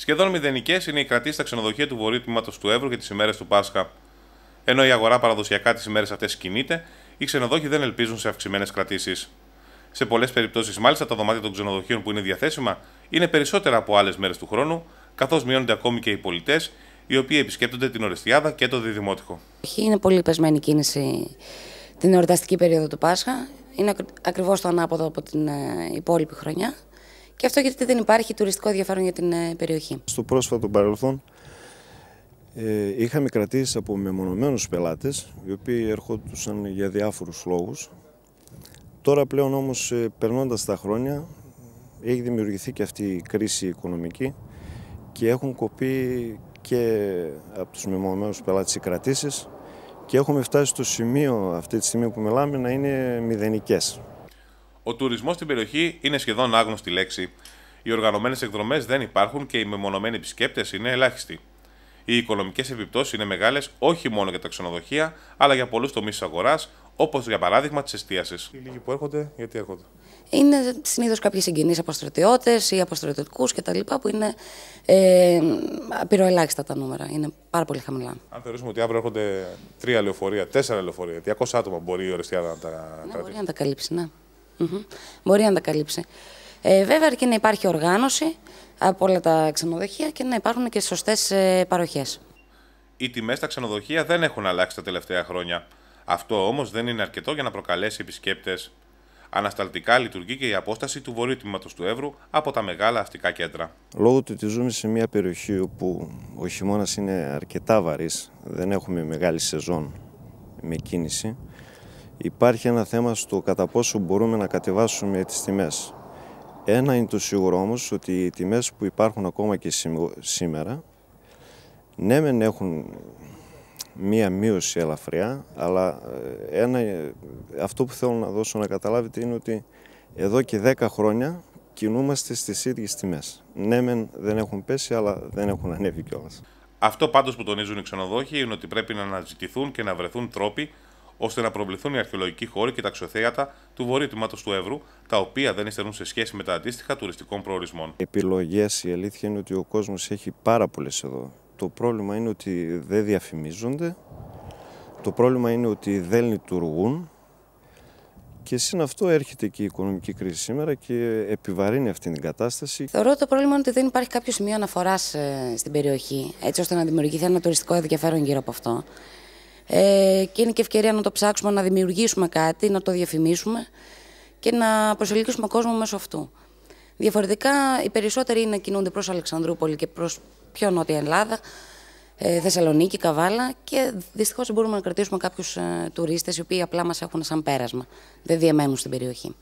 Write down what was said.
Σχεδόν μηδενικές είναι οι κρατήσεις στα ξενοδοχεία του βορείου τμήματος του Εύρου και τις ημέρες του Πάσχα. Ενώ η αγορά παραδοσιακά τις ημέρες αυτές κινείται, οι ξενοδόχοι δεν ελπίζουν σε αυξημένες κρατήσεις. Σε πολλές περιπτώσεις, μάλιστα, τα δωμάτια των ξενοδοχείων που είναι διαθέσιμα είναι περισσότερα από άλλες μέρες του χρόνου, καθώς μειώνονται ακόμη και οι πολιτές, οι οποίοι επισκέπτονται την Ορεστιάδα και το Διδημότυχο. Είναι πολύ πεσμένη κίνηση την εορταστική περίοδο του Πάσχα. Είναι ακριβώς το ανάποδο από την ε, υπόλοιπη χρονιά. Και αυτό γιατί δεν υπάρχει τουριστικό ενδιαφέρον για την ε, περιοχή. Στο πρόσφατο παρελθόν ε, είχαμε κρατήσει από μεμονωμένους πελάτες, οι οποίοι έρχονταν για διάφορους λόγους. Τώρα πλέον όμως ε, περνώντας τα χρόνια έχει δημιουργηθεί και αυτή η κρίση οικονομική και έχουν κοπεί και από τους μεμονωμένους πελάτες οι κρατήσεις και έχουμε φτάσει στο σημείο αυτή τη στιγμή που μιλάμε να είναι μηδενικές. Ο τουρισμός στην περιοχή είναι σχεδόν άγνωστη λέξη. Οι οργανωμένες εκδρομές δεν υπάρχουν και οι μεμονωμένοι επισκέπτες είναι ελάχιστοι. Οι οικονομικές επιπτώσεις είναι μεγάλες όχι μόνο για τα ξενοδοχεία, αλλά για πολλούς τομείς της αγοράς, όπως για παράδειγμα τη εστίαση. Οι λίγοι που έρχονται, γιατί έρχονται. Είναι συνήθως κάποιοι συγγενείς από στρατιώτε ή από στρατιωτικού κτλ. που είναι ε, απειροελάχιστα τα νούμερα. Είναι πάρα πολύ χαμηλά. Αν θεωρήσουμε ότι αύριο έρχονται τρία λεωφορεία, τέσσερα λεωφορεία, 200 άτομα μπορεί η Ορεστιά να τα να τα καλύψει, ναι. Mm-hmm. Μπορεί να τα καλύψει. Ε, βέβαια, αρκεί να υπάρχει οργάνωση από όλα τα ξενοδοχεία και να υπάρχουν και σωστές ε, παροχές. Οι τιμές στα ξενοδοχεία δεν έχουν αλλάξει τα τελευταία χρόνια. Αυτό όμως δεν είναι αρκετό για να προκαλέσει επισκέπτες. Ανασταλτικά λειτουργεί και η απόσταση του βορείου τμήματος του Εύρου από τα μεγάλα αστικά κέντρα. Λόγω του ότι ζούμε σε μια περιοχή όπου ο χειμώνας είναι αρκετά βαρύς, δεν έχουμε μεγάλη σεζόν με κίνηση. Υπάρχει ένα θέμα στο κατά πόσο μπορούμε να κατεβάσουμε τις τιμές. Ένα είναι το σίγουρο όμως ότι οι τιμές που υπάρχουν ακόμα και σήμερα ναι μεν έχουν μία μείωση ελαφριά αλλά ε, ένα, ε, αυτό που θέλω να δώσω να καταλάβετε είναι ότι εδώ και 10 χρόνια κινούμαστε στις ίδιες τιμές. Ναι μεν δεν έχουν πέσει αλλά δεν έχουν ανέβει κιόλας. Αυτό πάντως που τονίζουν οι ξενοδόχοι είναι ότι πρέπει να αναζητηθούν και να βρεθούν τρόποι ώστε να προβληθούν οι αρχαιολογικοί χώροι και τα αξιοθέατα του τμήματο του Εύρου, τα οποία δεν υστερούν σε σχέση με τα αντίστοιχα τουριστικών προορισμών. Επιλογές, η αλήθεια είναι ότι ο κόσμος έχει πάρα πολλές εδώ. Το πρόβλημα είναι ότι δεν διαφημίζονται. Το πρόβλημα είναι ότι δεν λειτουργούν. Και σύν αυτό έρχεται και η οικονομική κρίση σήμερα και επιβαρύνει αυτή την κατάσταση. Θεωρώ ότι το πρόβλημα είναι ότι δεν υπάρχει κάποιο σημείο αναφοράς ε, στην περιοχή, έτσι ώστε να δημιουργηθεί ένα τουριστικό ενδιαφέρον γύρω από αυτό. Ε, και είναι και ευκαιρία να το ψάξουμε, να δημιουργήσουμε κάτι, να το διαφημίσουμε και να προσελκύσουμε κόσμο μέσω αυτού. Διαφορετικά, οι περισσότεροι είναι κινούνται προς Αλεξανδρούπολη και προς πιο νότια Ελλάδα, ε, Θεσσαλονίκη, Καβάλα και δυστυχώς δεν μπορούμε να κρατήσουμε κάποιους ε, τουρίστες οι οποίοι απλά μας έχουν σαν πέρασμα, δεν διαμένουν στην περιοχή.